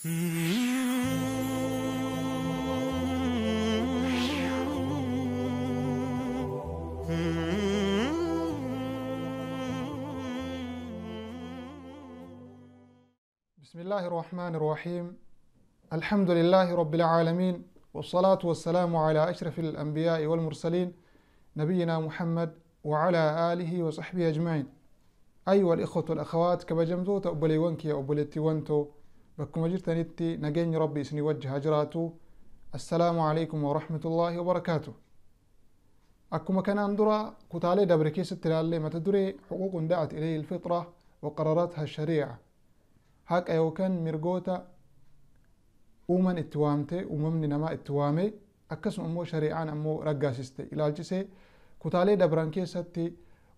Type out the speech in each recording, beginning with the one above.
بسم الله الرحمن الرحيم الحمد لله رب العالمين والصلاة والسلام على أشرف الأنبياء والمرسلين نبينا محمد وعلى آله وصحبه أجمعين أيها الإخوة والأخوات كما جمزوت تأبلي ونكي أبلي تيوانتو ركما جرتنيت نجين ربي سني وجه هجراتو السلام عليكم ورحمة الله وبركاته أكما كان أندرا كتالي دبركي ستلالي متدري حقوق دعت إليه الفطرة وقراراتها الشريعة هاك أيو كان ميرغوتا أومن التوامتي وممن نما التوامي أكسم أمو شريعان أمو رقاسستي إلى الجسي كتالي دبران كيستي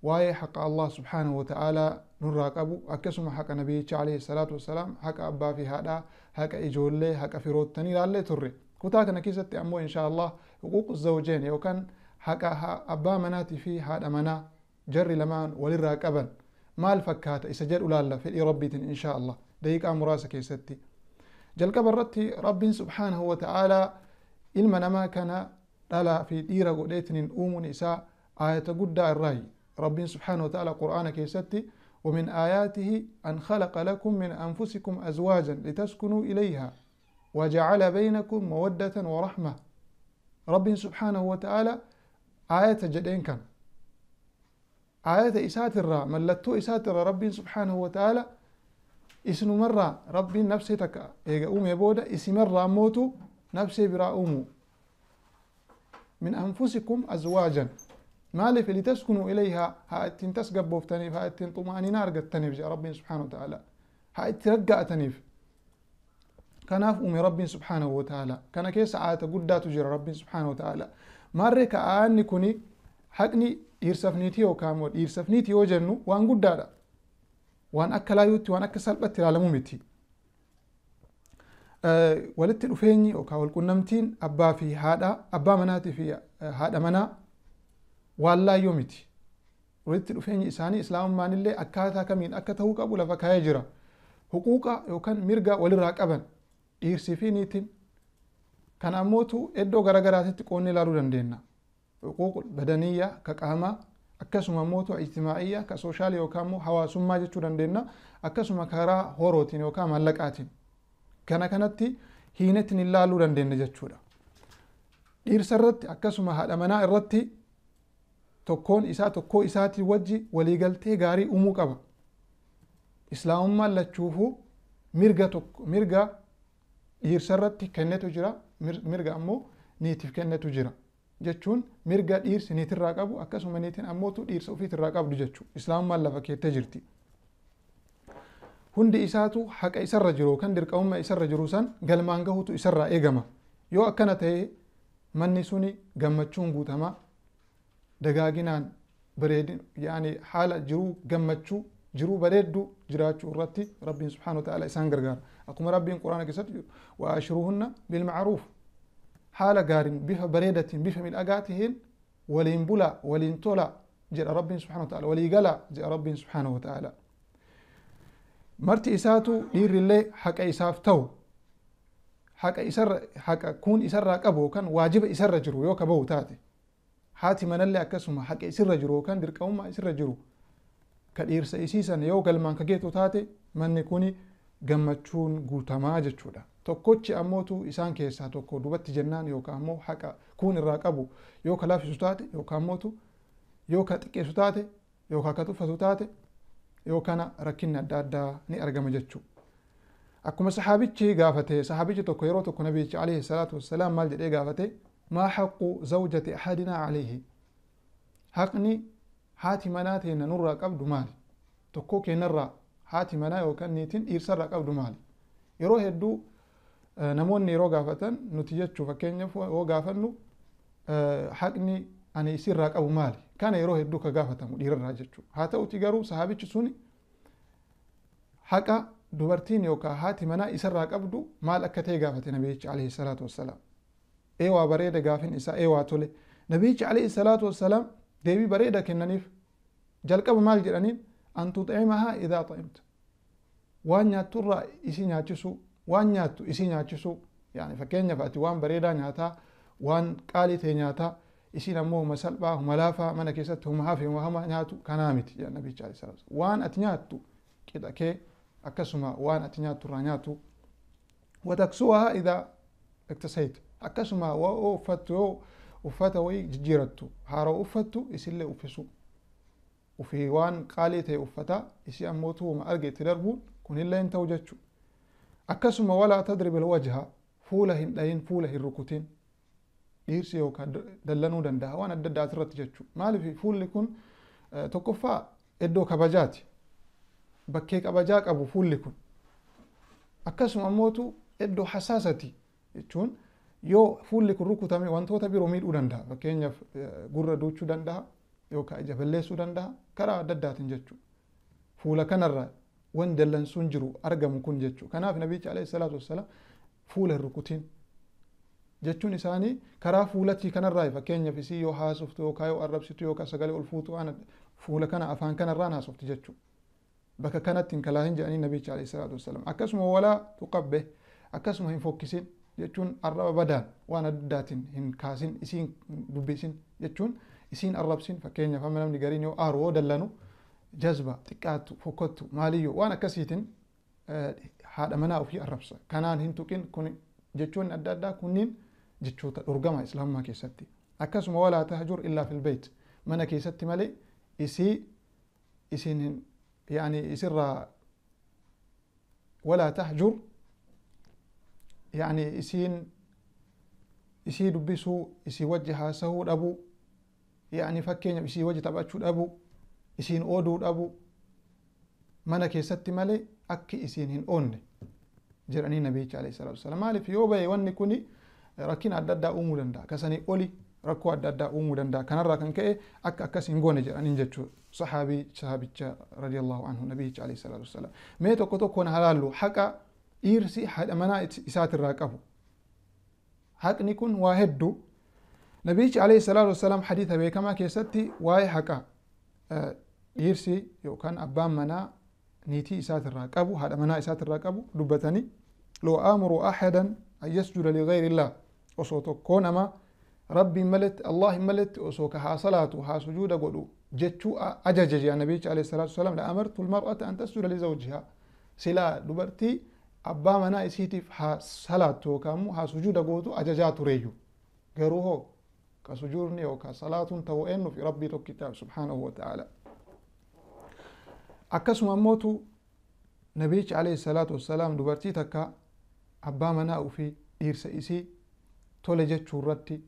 واي حق الله سبحانه وتعالى nurraa qabu akkasuma haqa nabiyyicha alayhi salaatu wassalaam haqa abbaa fi haadhaa haqa ijoollee haqa firoottanii ilaallee turre kutaa kana keessatti ammoo inshaa allah huquuqu zawjeen yookaan haqa abbaa manaatii fi haadha manaa jarri lamaan walirraa qaban maal fakkaata isa jedhu laalla fedhii rabbiitiin inshaa allah daqiiqaa muraasa keessatti jalqaba irratti rabbiin subhaanahu wa ta'aalaa ilma namaa kana dhalaa fi dhiira godheetiniin uumuun isaa aayata guddaa irraayi rabbiin subhaanahu wa ta'aalaa qur'aana keessatti ومن آياته أن خلق لكم من أنفسكم أزواجا لتسكنوا إليها وجعل بينكم مودة ورحمة رب سبحانه وتعالى آية جدين كان آية إساتر ملتو إساتر رب سبحانه وتعالى إسن مرة رب نفسي تكا إيجا أومي بودا إسي مرة موتو نفسي برا أومو من أنفسكم أزواجا مالف اللي تسكن إليها هاتين تسقب تنيف هاتين قد تنيف جاء ربي سبحانه وتعالى هاتين رقا تنيف كناف أمي ربي سبحانه وتعالى كان كيس عاتة قد تجرى ربي سبحانه وتعالى مرة كأني كوني حقني كامور يرسفني تيو جنو وان قد وان أكلا يوتي وان أكسل بتي على ممتي أه ولدت الأفيني وكاول كنمتين أبا في هذا أبا مناتي في هذا منا waallayyoo miti walitti dhufeenyi isaanii islaamummaan illee akkaataa kamiin akka ta'uu qabu lafa kaayee jira huquuqa yookaan mirga walirraa qaban dhiirsii fi niitiin kan ammootu iddoo garaagaraatitti qoonni ilaaluu dandeenya huquuq badaniyyaa ka qaamaa akkasuma ammootu ijtimaa'iyyaa ka sooshaal yookaan immoo hawaasummaa jechuu dandeenya akkasuma karaa horootiin yookaan maallaqaatiin kana kanatti hiinetiin ilaaluu dandeenya jechuudha dhiirsa irratti akkasuma haadha manaa irratti tokkoon isaa tokkoo isaati wajji waliigaltee gaarii uumuu qaba islaamummaa lachuufuu mirga tokko mirga dhiirsa irratti kennetu jira mirga ammoo niitiif kennetu jira jechuun mirga dhiirsi niitirraa qabu akkasuma niitiin ammootu dhiirsa ofiitirraa qabdu jechuu islaamummaa lafa keette jirti. Hundi isaatu haqa isarra jiru kan dirqamummaa isarra jiru san galmaan gahuutu isarraa eegama yoo akkana ta'ee manni suni gammachuun guutamaa dagaaginaan bareedin yaani haala jiruu gammachuu jiruu bareedduu jiraachuu irratti rabbiin subxaana wa ta'ala isaan gargaara akkuma rabbiin quraana keessatti jiru waa ashruhunna bilmacruuf haala gaariin bifa bareedatiin bifa midhagaa taheen waliin bulaa waliin tolaa jedha rabbiin subxaana wa ta'ala walii galaa jedha rabbiin subxaana wa ta'ala marti isaatu dhiirrillee haqa isaaf ta'u haqa isarra haqa kun isarraa qabu yookaan waajiba isarra jiru yoo kaba'u taate haati manallee akkasuma haqa isirra jiru yookaan dirqamummaa isirra jiru ka dhiirsa isiisan yoo galmaan kageetu taate manni kuni gammachuun guutamaa jechuudha. Tokkochi ammootu isaan keessaa tokko dubatti jennaan yookaan ammoo haqa kuun irraa qabu yoo ka laafisu taate yookaan ammootu yoo ka xiqqeessu taate yookaan ka tuffatu taate yookaan rakkinni adda addaa ni argama jechuudha. Akkuma sahaabichi gaafate sahaabichi tokko yeroo tokko nabiichi alayhi salaatu wassalaam maal jedhee gaafate ما حق زوجة أحدنا عليه حقني هاتي منات هنا نرى قبل مال تكوك نرى هاتي منا يوكان إرسر قبل مال يرو هدو نمون يرو غافتن نتيجة فكين يفو غافنو حقني أنا يسير قبل مال كان يرو هدو كغافتن مدير راجتشو هاتا وتيغارو صحابي سوني حقا دوبرتين يوكا haati manaa isarraa qabdu maal akka ta'e gaafate nabiyichi alayhi salaatu wassalaam ee waa bareeda gaafin isaa ee waa tole nabichi عليه الصلاة والسلام deebii bareeda kennaniif jalqaba maal jedhaniin an tuطعimaha idaa طعمت waan nyaatturra isi nyaachisuu waan nyaattu isi nyaachisuu yani fakkeenyaaf ati waan bareedaa nyaataa waan qaalii ta'e nyaataa isin ammoo huma salphaa huma laafaa mana keessatti huma hafe huma hama nyaatu kanaa miti jedhan nabichi alayhi salaatu waan ati nyaattu qixa kee akkasuma waan ati nyaatturraa nyaatu wataksuwaha idaa iktasayta akkasuma waan uffattu uffata wayii jijjiirattu haaroo uffattu isillee uffisu ufii waan qaalii ta'e uffata isi ammoo tuhuma arge itti darbuun kunillee hin ta'u jechu akkasuma walaa tadrib ilwajha fuula hin dhayin fuula hin rukutin dhiirsi yookaan dallanuu danda'a waan adda addaa asirratti jechu maaliif fuulli kun tokkoffaa iddoo kabajaati bakkee kabajaa qabu fuulli kun akkasuma ammootu iddoo hasaasati jechuun yoo fuulli kun rukutame wantoota biroo miidhuu danda'a fakkeenyaaf gurra duuchuu danda'a yookaan ija balleessuu danda'a karaa adda addaatiin jechuudha. Fuula kanarra waan dallansuun jiru argamu kun jechuudha. Kanaaf nabichi alayhi salaatu wassalaam fuula hin rukutiin jechuun isaanii karaa fuulatti kanarraa fakkeenyaaf isii yoo haasoftu yookaan yoo arrabsitu yookaan sagalee ol fuutu fuula kana afaan kanarraan haasofti jechuudha. Bakka kanatti hin kalaa hin jedhanii nabichi alayhi salaatu wassalaam akkasuma walaa tuqabbe akkasuma hin fokkisiin. jechuun arraba badaan waan addaatiin hin kaasin isiin dubbisin jechuun isiin arrabsin fakkeenyaaf amma namni gariin yoo aaroo dallanu jazba xiqqaattu hokkattu maaliyyoo waan akkasiitiin haadha manaa ofii arrabsa kanaan hin tuqin kun jechoonni adda addaa kunniin jechoota dhorgama islaamaa keessatti akkasuma walaa tahjur illaa fil beyt mana keessatti malee isii isin hin yaani isirraa walaa tahjur يعني إسين إسي دبسو إسي وجه سهو أبو يعني فكين إسي وجه تبعتشو أبو إسين أودو أبو mana keessatti malee akki isiin hin oonne jedhanii nabicha alayhi salaatu wasalaam maaliif yoo bahe wanni kuni rakkina adda addaa uumuu danda'a kasanii oli rakkoo adda addaa uumuu danda'a kanarraa kan ka'e akka akkas hin goone jedhaniin jechuu sahaabii sahaabicha radiyallahu anhu nabicha alayhi salaatu wasalaam mee tokko tokkoon halaallu haqa dhiirsi haadha isaatirraa qabu haqni kun waa hedduu nabichi alayhi salaatu wasalaam hadiisa beekamaa keessatti waa'ee haqa dhiirsi yookaan abbaan manaa niitii isaatirraa qabu haadha manaa isaatirraa qabu dubbatanii loo aamuru ahadan an yasjuda ligayri illah osoo tokkoo nama rabbiin maletti allah hin maletti osoo ka haa salaatu haa sujuuda godhu jechuu ajaje jea nabichi alayhi salaatu wasalaam la amartu lmar'ata an tasjuda lizawjiha silaa dubartii abbaa manaa isiitiif haa salaattu yookaamu haa sujuuda gootu ajajaa tureeyyu garuu hoo ka sujuudni yookaa salaatuun ta'uu eennuuf rabbii tokkittaaf subhaanahu wata'aalaa akkasuma ammootu nabichi alayhi salaatu wassalaam dubartii takka abbaa manaa ufii dhiirsa isii tole jechuu irratti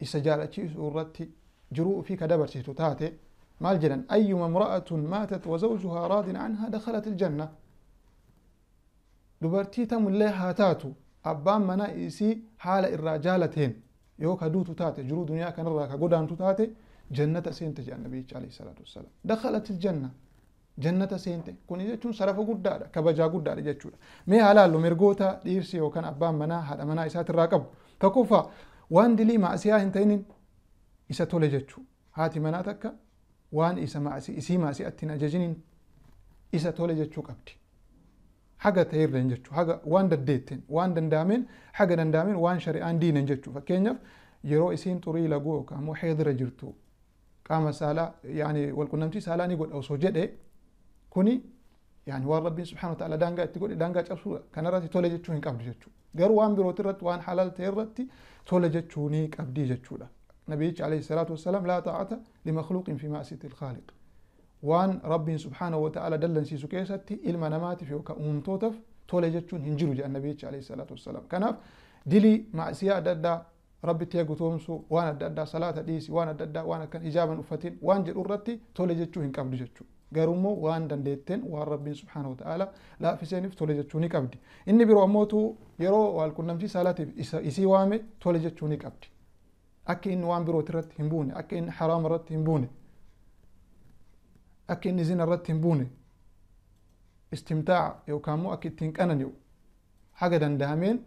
isa jaalachiisuu irratti jiruu ufii ka dabarsiitu taate maal jedhan ayyuma imra'atun maatat wa zawjuhaa raadin anhaa dakhalat iljanna دوبرتي تملي هاتاتو أبان منا إيسي حالة الرجالتين يوكا دوتو تاتي جرو دنيا كان راكا قدان تاتي جنة سينتي جان نبي عليه الصلاة والسلام دخلت الجنة جنة سينتي كوني جاتشون صرفو قدارا كبجا قدارا جاتشون مي هلالو مرغوتا ديرسي وكان أبان منا حالة منا إيسات الراكب تكوفا وان دلي مع سياهن تينين إيساتو لجاتشو هاتي مناتك وان إيسا مع سياهن إيسي مع سياهن تينا ججنين إيساتو لجاتشو كبتي حاجة تغير لنجتشو حاجة وان دديتين وان دندامين حاجة دندامين وان شريان دين نجتشو فكينف يرو اسين توري لغو كامو حيدر جرتو كاما سالا يعني والكنمتي سالا نيقول او سوجد ايه كوني يعني وان ربي سبحانه وتعالى دانغا تقول دانغا تشوفه كان راتي تولي جتشو هنك عبد جتشو غير وان برو ترت وان حلال تيرتي تولي جتشو نيك عبد جتشو نبيك عليه الصلاة والسلام لا طاعة لمخلوق في معصية الخالق waan rabbiin subhaana wa ta'ala dallansiisu keessatti ilma namaatiif yookaan uummtootaaf tole jechuun hin jiru jedhan nabiyicha alayhi salaatu wassalaam kanaaf dilii macsiyaa adda addaa rabbitti eegutoomsuu waan adda addaa salaata dhiisi waan adda addaa waan akkan ijaaban uffatiin waan jedhu irratti tole jechuu hin qabdu jechuudha. garummoo waan dandeetteen waan rabbiin subhaana wa ta'ala laafisaniif tole jechuu ni qabdi inni biroo ammootu yeroo waalqunnamtii saalaatiif isii waame tole jechuu ni qabdi akka inni waan birooti irratti hin buune akka inni haraama irratti hin buune akki inni isin irratti hin buune istimtaaca yookaan immoo akki ittiin qanani'u haga danda'ameen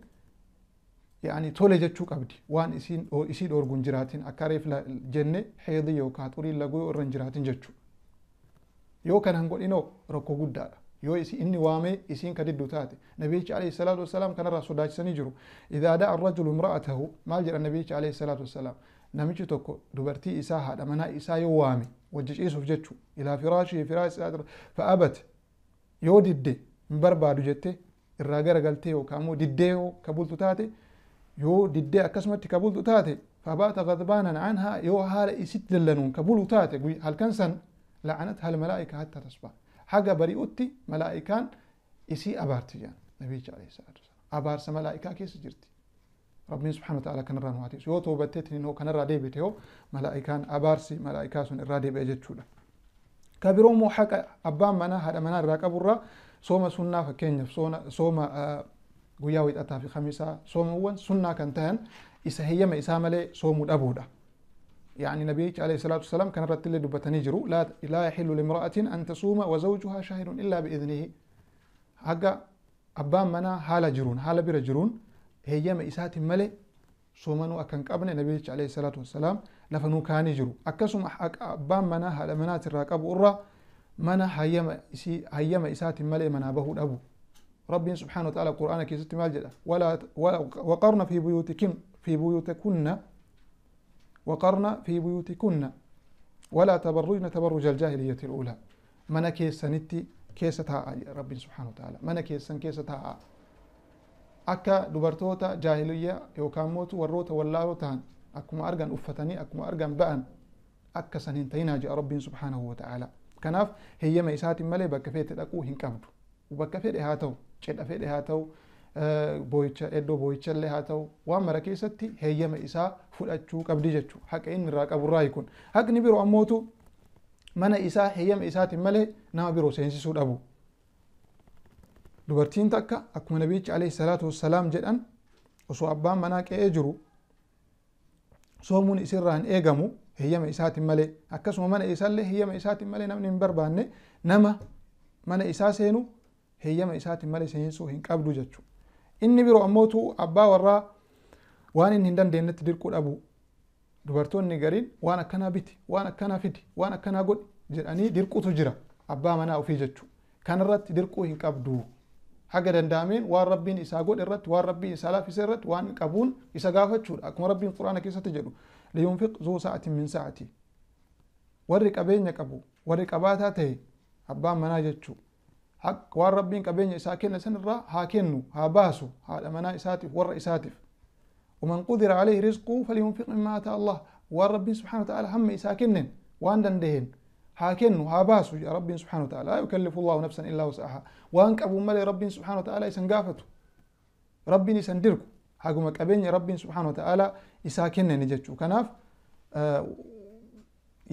yaani tole jechuu qabdi waan isiin isii dhoorgu hin jiraatin akka reef jenne heedhi yookaan xurii laguu irra hin jiraatin jechuu yoo kanan godhinoo rakkoo guddaadha yoo inni waamee isiin ka diddu taate nabiyichi alayhi salaatu wasalaam kanarraa sodaachisanii jiru idaa da'a rajulu imra'atahu maal jedha nabiyichi alayhi salaatu wasalaam namichi tokko dubartii isaa haadha manaa isaa yoo waame وجيسوف جتشو إلى فراشه فراش سادر فأبت يودي الدي من بربا دجته الرجال قالته وكامو ديديه كابول تاتي يو ديدي أكسمت كابول تاتي فبات غضبانا عنها يو هال يسد للنون كابول تاتي قوي هل كان سن لعنتها الملائكة حتى تصبح حاجة بريئتي ملائكان يسي أبارتيان نبي عليه الصلاة أبارس ملائكة كيس جرتي ربنا سبحانه وتعالى كان ران واتيس يو تو بتتني نو كان رادي بيتهو ملائكان ابارسي ملائكاسون الرادي بيجتولا كبيرو مو حق ابا منا هدا منا راقبورا صوم سنة فكين صوم صوم غياوي آه في خميسة صوم وون سنة كانتان إسا هي ما إسا ملي صوم الأبودة يعني نبي عليه الصلاة والسلام كان رتل دبتني جرو لا لا يحل لامرأة أن تصوم وزوجها شهر إلا بإذنه هكا أبا منا هالا جرون هالا بير هيما إسات ملء سومنو أكن قبنا نبي عليه الصلاة لفنو كان يجرو أكسم أك أبا منا هل منا تراقب أورا منا هيما إسي هيما إسات ملء منا به الأبو ربي سبحانه وتعالى القرآن كي ست ولا وقرنا في بيوتكن في بيوتكن وقرنا في بيوتكن ولا تبرجن تبرج الجاهلية الأولى منا كيس سنتي كيس ربي سبحانه وتعالى منا كيس كيس تها akka dubartoota jaahiliyyaa yookaan mootu warroota wallaaloo ta'an akkuma argan uffatanii akkuma argan ba'an akka san hin ta'inaa jedha rabbiin subhaanahu wa ta'ala kanaaf heeyyama isaatiin malee bakka feete dhaquu hin qabdu bakka fedhe haa ta'u cidha fedhe haa ta'u boo'icha iddoo boo'ichallee haa ta'u waan mara keessatti heeyyama isaa fudhachuu qabdi jechuudha haqa inni irraa qaburraa hiikun haqni biroo ammootu mana isaa heeyyama isaatiin malee nama biroo seensisuu dhabu dubartiin takka akkuma nabichi alayhi salaatu wassalaam jedhan osoo abbaan manaa qe'ee jiru soomuun isirraan eegamu heyyama isaatiin malee akkasuma mana isaallee heyyama isaatiin malee namni hin barbaanne nama mana isaa seenu heyyama isaatiin malee seensuu hin jechuudha. Inni biroo ammootu abbaa warraa waan inni hin dandeenyetti dirquu dhabu dubartoonni gariin waan akkanaa biti waan akkanaa fidi waan akkanaa godhi jedhanii dirquutu jira abbaa manaa ofii jechuudha. Kanarratti dirquu hin haga danda'ameen waan rabbiin isaa godhe irratti waan rabbiin isaa laaffise irratti waan qabuun isa gaafachuudha akkuma rabbiin quraana keessatti jedhu liyunfiq zuu sa'atin min sa'ati warri qabeenya qabu warri qabaataa ta'e abbaan manaa jechuu waan rabbiin qabeenya isaa kenna san irraa haa kennu haa baasu haadha manaa isaatiif warra isaatiif ومن قدر عليه رزقه فلينفق مما آتى الله وان ربي سبحانه وتعالى هم إساكنن وان دندهن ها هاباسو يا ربي سبحانه وتعالى لا يكلف الله نفسا الا وسعها وانك ابو ملي ربي سبحانه وتعالى يسنقافتو ربي يسندركو هاكو مكابين يا ربي سبحانه وتعالى يساكن نجتشو كناف آه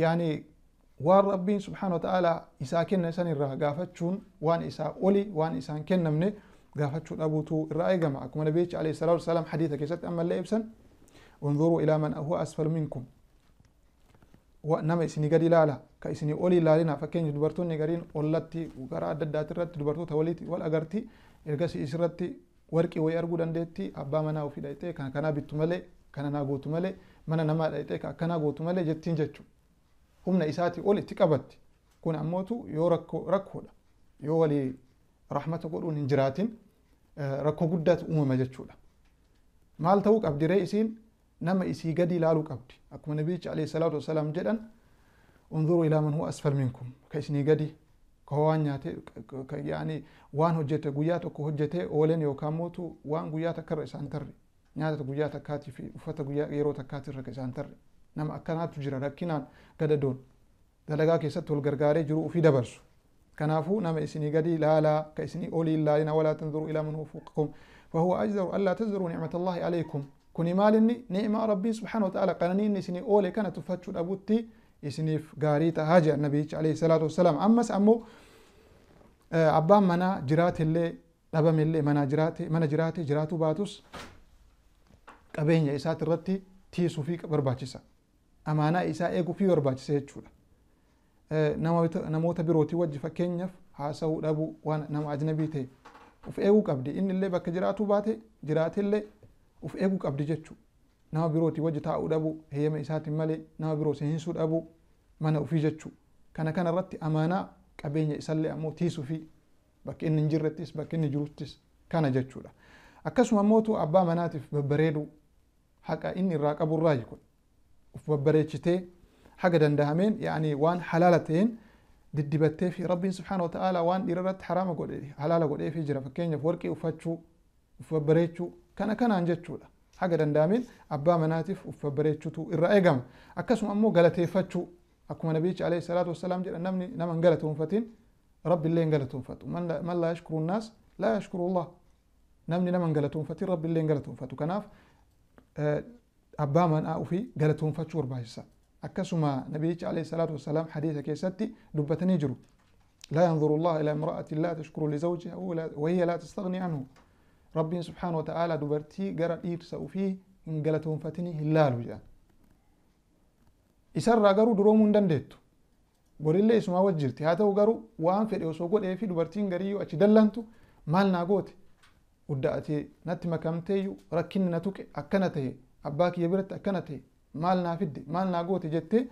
يعني وان ربي سبحانه وتعالى يساكن نسان الرها قافتشون وان إسا أولي وان إسان كن مني قافتشون أبو تو الرأي جماعكم ونبيك عليه الصلاة والسلام حديثك يسات أما اللي إبسن وانظروا إلى من هو أسفل منكم ونما إسني لا لا ka isinii olii ilaalina fakkeenya dubartoonni gariin ollatti karaa adda addaati irratti dubartoota waliiti wal agarti ergasii isirratti warqii wayii arguu dandeetti abbaa manaa ofii dhayxee kan kanaa bittu malee kana naa gootu malee mana namaa dhayxee kan kanaa gootu malee jettiin jechuudha. humna isaati ol itti qabatti kun ammootu yoo rakkoodha yoo walii rahmata godhuun hin jiraatin rakkoo guddaatu uumama jechuudha maal ta'uu qabdi ree isiin nama isii gadi ilaaluu qabdi akkuma nabiyichi alayhi salaatu wasalaam jedhan انظروا إلى من هو أسفل منكم كيسني غدي كوانيا تي يعني وان هجته غيا كو هجته اولن يو كاموتو وان غيا تكر اسان نياتا غيا كاتي في وفتا غيا يرو تكاتي رك سانتر نما اكنات تجرا ركنان غددون دلغا كي ستول غرغاري جرو في دبرس كنافو نما اسني غدي لا لا كاسني اولي لا لا ولا تنظروا الى من هو فوقكم فهو اجدر الا تزروا نعمه الله عليكم كوني مالني نعمه ربي سبحانه وتعالى اني نسني اولي كانت تفتش ابوتي isiniif gaarii ta'aa jedha nabiyichi alayhi salaatu wassalaam ammas ammoo abbaan manaa jiraatillee dhabamellee mana jiraate jiraatu baatus qabeenya isaati irratti tiisuu fi barbaachisa amaanaa isaa eeguu fi barbaachisa jechuudha namoota birootii wajji fakkeenyaaf haasa'uu dhabuu waan nama ajnabii ta'e of eeguu qabdi inni illee bakka jiraatu baate jiraatillee of eeguu qabdi jechuudha nama birooti wajji taa'uu dhabu heyyama isaatiin malee nama biroo seensuu dhabu mana ofii jechuu kana kana irratti amaanaa qabeenya isallee ammoo tiisuu fi bakka inni hin jirrettis bakka inni jiruttis kana jechuudha. Akkasuma ammootu abbaa manaatiif babbareedu haqa inni irraa qabu irraa kun of babbareechitee haga danda'ameen yaa'anii waan halaala ta'een diddibattee fi rabbiin subhaanahu ta'ala waan dhiira irratti haraama godhee halaala godhee fi jira fakkeenyaaf warqii uffachuu of babbareechuu kana kanaan jechuudha. haga danda'amin abbaa manaatiif uffa bareechutu irra eegama akkasuma ammoo galateeffachuu akkuma nabichi alayhi salaatu wasalaam jedha namni nama hin galateeffatiin rabbi illee hin galateeffatu man laa yashkuru naas laa yashkuru allah namni nama hin galateeffatiin rabbi illee hin galateeffatu kanaaf abbaa manaa ofii galateeffachuu barbaachisa akkasuma nabichi alayhi salaatu wasalaam hadiisa keessatti dubbatanii jiru لا ينظر الله إلى امرأة لا تشكر لزوجها وهي لا تستغني عنه rabbiin subhaana wata'aalaa dubartii gara dhiirsa ufii hin galatoonfatinii hin laalu jedhan isarraa garuu duroomuu hin dandeettu borillee isumaa waj haa ta'u garuu waan fedhe osoo godhee fi dubartiin yoo achi dallantu maal naa goote udda atee natti makamtee makamteeyyu rakkinni na tuqe akkana ta'e abbaa kiyya biratti akkana ta'e maal naa fidde maal naa goote jettee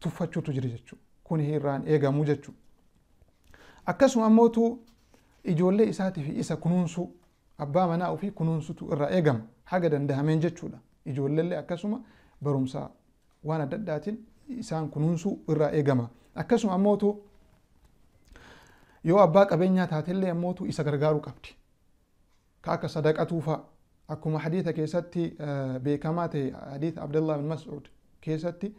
tuffachuutu jira jechuudha kun irraan eegamuu jechuudha akkasuma ammootu ijoollee isaatiif isa kunuunsuu abbaa manaa ofii kunuunsutu irraa eegama haga danda'ameen jechuudha Ijoollellee akkasuma barumsa waan adda addaatiin isaan kunuunsuu irraa eegama akkasuma ammootu yoo abbaa qabeenyaa taatellee ammootu isa gargaaruu qabdi ka akka sadaqatuufa akkuma hadiita keessatti beekamaa ta'e hadiita abdullah bin mas'ud keessatti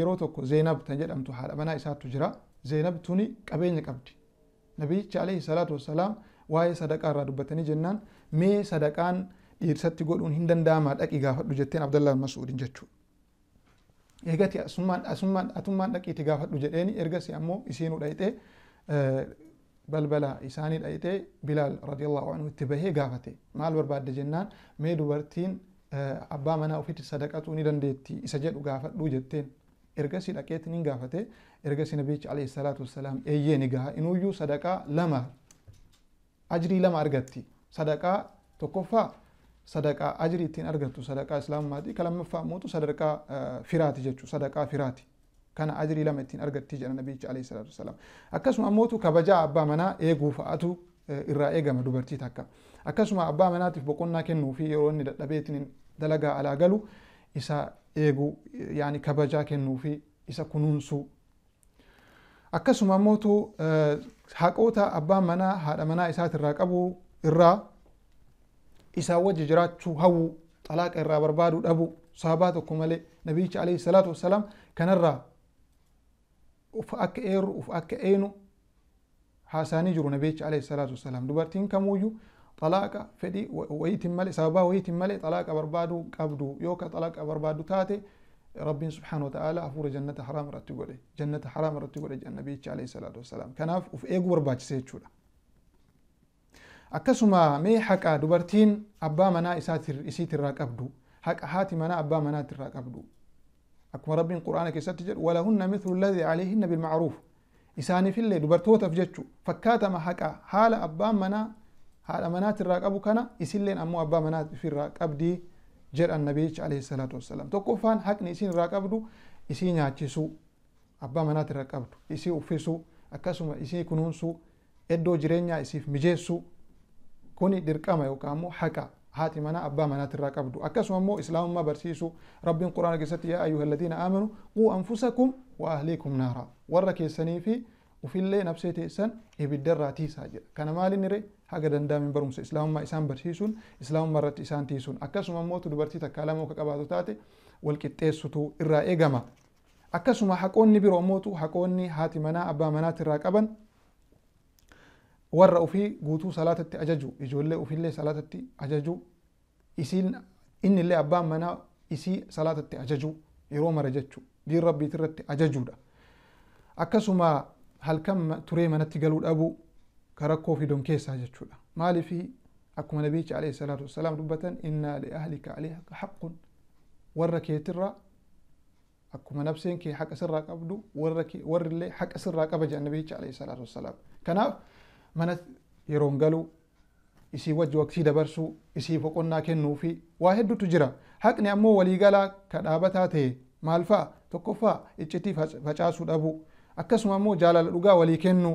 yeroo tokko zeenab kan jedhamtu haadha manaa isaatu jira zeenab tuni qabeenya qabdi nabiyyicha alayhi salaatu wassalaam waa'ee sadaqaa irraa dubbatanii jennaan mee sadaqaan dhiirsatti godhuun hin danda'ama dhaqii gaafadhu jetteen abdallaan masuudin jechuudha. Eegati asummaan asummaan atummaan dhaqiiti gaafadhu jedheeni ergasi ammoo isiinuu dhayitee balbala isaanii dhayitee Bilaal radiyallahu anhu itti bahee gaafate maal barbaadde jennaan mee dubartiin abbaa manaa ofitti sadaqatu ni dandeetti isa jedhu gaafadhu jetteen ergasi dhaqeetti ni gaafate ergasi nabichi alayhi salaatu wasalaam eeyyee ni gaha inuyyuu sadaqaa lama ajrii lama argatti sadaqaa tokkoffaa sadaqaa ajrii ittiin argattu sadaqaa islaamummaati ka lammaffaa immoo sadaqaa firaati jechuu sadaqaa firaati kana ajrii lama ittiin argatti jedha nabiyyicha alayhi salaatu wasalaam akkasuma ammoo kabajaa abbaa manaa eeguu fa'atu irraa eegama dubartii takka akkasuma abbaa manaatiif boqonnaa kennuu fi yeroo inni dadhabee ittiin dalagaa alaa galu isa eeguu yaani kabajaa kennuu fi isa kunuunsuu akkasuma immoo haqoota abbaan manaa haadha manaa isaat irraa qabu irraa isaa wajji jiraachuu hawwu xalaaqa irraa barbaadu dhabu saabaa tokko malee nabiyicha alayhi salaatu wassalaam kanarraa uf akka eeru uf akka eenu haasanii jiru nabiyicha alayhi salaatu wassalaam dubartiin kamuuyyuu xalaaqa fedhii wayiitiin malee sababaa wayiitiin malee xalaaqa barbaaduu qabdu yoo ka xalaaqa barbaaddu taate ربين سبحانه وتعالى أفور جنة حرام رتقو لي جنة حرام رتقو لي النبي عليه الصلاة والسلام كناف وف إيقو برباج سيتشولا أكسما مي حقا دبرتين أبا منا إساتر إسيتر راك أبدو حق هاتي منا أبا منا تراك أبدو أكما ربين القرآن كيسات جل ولهن مثل الذي عليهن بالمعروف إساني في الليل دبرتوتا فجتشو ما حقا حال أبا منا حال منا تراك أبو كان إسلين أمو أبا منا في الراك أبدي jedhan nabiyyichi alayhi salaatu wassalaam tokkoffaan haqni isin irraa qabdu isii nyaachisuu abbaa manaati irra qabdu isii uffisuu akkasuma isii kunuunsuu iddoo jireenyaa isiif mijeessuu kuni dirqama yookaan immoo haqa haati manaa abbaa manaati irraa qabdu akkasuma immoo islaamummaa barsiisuu rabbiin quraana keessatti yaa ayyuha alladiina aamanuu quu anfusakum wa ahliikum naara warra keessanii fi ufillee nabsee teessan ibiddarraa tiisaa jedha kana maaliin irree haga danda'amin barumsa islaamummaa isaan barsiisuun islaamummaa irratti isaan tiisuun akkasuma immoo dubartii takka lamoo ka qabaatu taate wal qixxeessitu irraa eegama akkasuma haqoonni biroo mootu haqoonni haati manaa abbaa manaati irraa qaban warra ufii guutuu salaatatti ajaju ijoollee ufillee salaatatti ajaju isiin innillee abbaan manaa isii salaatatti ajaju yeroo mara jechuu diin rabbiitirratti ajajuudha akkasuma halkan turee manatti galuudhabu karaa koofiidoon keessaa jechuudha maaliifi akkuma nabichi alayhi salaatu wasalaam dubbatan innaa liahlika alayka haqqun warra keetirra akkuma nabseen kee haqa sirraa qabdu warrillee haqa sirraa qaba jedhan nabichi alayhi salaatu wasalaam kanaaf mana yeroon galu isii wajji waqtii dabarsuu isii boqonnaa kennuu fi waa hedduutu jira haqni ammoo waliigalaa ka dhaabataa ta'e maal fa'a tokkoffaa iccitii facaasuu dhabuu akkasuma immoo jaalala dhugaa walii kennu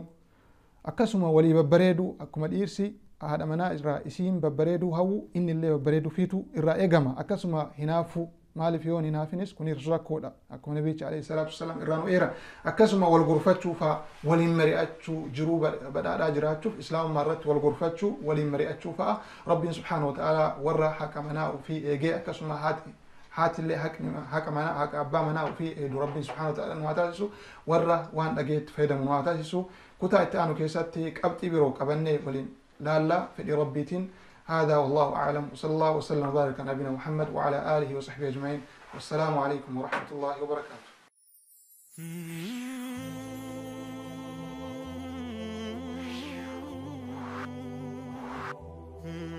akkasuma walii babbareedu akkuma dhiirsi haadha manaa irraa isiin babbareeduu hawwu inni illee babbareeduu fiitu irraa eegama akkasuma hinaafu maaliif yoon hinaafinis kun irra rakkoodha akkuma nabichi alayhi salaatu wasalaam irraa nu eera akkasuma wal gorfachuu faa waliin mari'achuu jiruu badhaadhaa jiraachuuf islaamummaa irratti wal gorfachuu waliin mari'achuu fa'a rabbiin subhaanahu wa ta'aalaa warra haqa manaa ofii eegee akkasuma haati هات اللي هك هك منا هك أبا منا وفي دو سبحانه وتعالى نواتاش ورا وان أجيت فيدا نواتاش سو كتا إتانو كيساتي كابتي بروك أبني فلين لا لا في ربيتين هذا والله أعلم وصلى الله وسلم وبارك على نبينا محمد وعلى آله وصحبه أجمعين والسلام عليكم ورحمة الله وبركاته